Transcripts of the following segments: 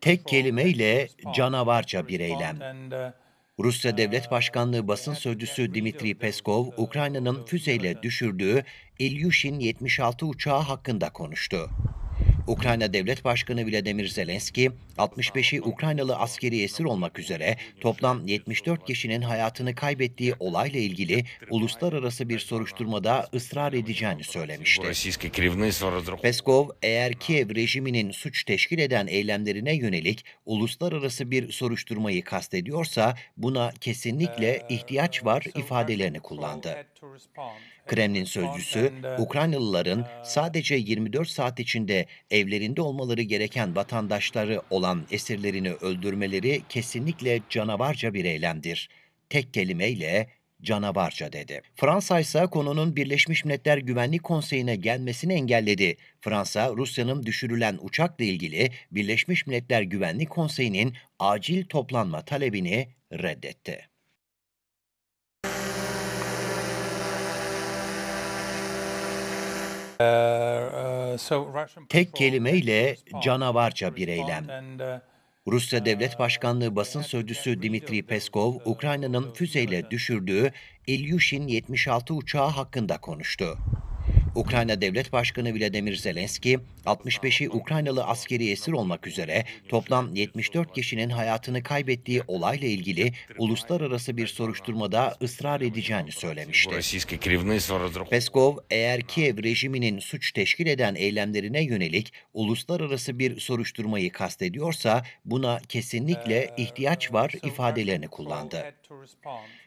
Tek kelimeyle canavarca bir eylem. Rusya Devlet Başkanlığı basın sözcüsü Dmitri Peskov, Ukrayna'nın füzeyle düşürdüğü Ilyushin 76 uçağı hakkında konuştu. Ukrayna Devlet Başkanı Vladimir Zelenski, 65'i Ukraynalı askeri esir olmak üzere toplam 74 kişinin hayatını kaybettiği olayla ilgili uluslararası bir soruşturmada ısrar edeceğini söylemişti. Peskov, eğer Kiev rejiminin suç teşkil eden eylemlerine yönelik uluslararası bir soruşturmayı kastediyorsa buna kesinlikle ihtiyaç var ifadelerini kullandı. Kremlin sözcüsü, Ukraynalıların sadece 24 saat içinde evlerinde olmaları gereken vatandaşları olan esirlerini öldürmeleri kesinlikle canavarca bir eylemdir. Tek kelimeyle canavarca dedi. Fransa ise konunun Birleşmiş Milletler Güvenlik Konseyi'ne gelmesini engelledi. Fransa, Rusya'nın düşürülen uçakla ilgili Birleşmiş Milletler Güvenlik Konseyi'nin acil toplanma talebini reddetti. Tek kelimeyle canavarca bir eylem. Rusya Devlet Başkanlığı basın sözcüsü Dmitri Peskov, Ukrayna'nın füzeyle düşürdüğü Ilyushin 76 uçağı hakkında konuştu. Ukrayna Devlet Başkanı Vladimir Zelenski, 65'i Ukraynalı askeri esir olmak üzere toplam 74 kişinin hayatını kaybettiği olayla ilgili uluslararası bir soruşturmada ısrar edeceğini söylemişti. Peskov, eğer Kiev rejiminin suç teşkil eden eylemlerine yönelik uluslararası bir soruşturmayı kastediyorsa buna kesinlikle ee, ihtiyaç var ifadelerini kullandı.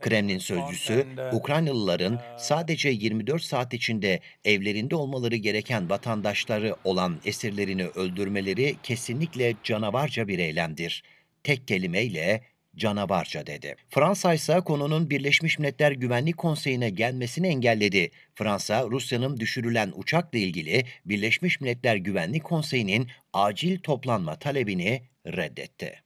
Kremlin sözcüsü, Ukraynalıların sadece 24 saat içinde evlerinde olmaları gereken vatandaşları olan esirlerini öldürmeleri kesinlikle canavarca bir eylemdir. Tek kelimeyle canavarca dedi. Fransa ise konunun Birleşmiş Milletler Güvenlik Konseyi'ne gelmesini engelledi. Fransa, Rusya'nın düşürülen uçakla ilgili Birleşmiş Milletler Güvenlik Konseyi'nin acil toplanma talebini reddetti.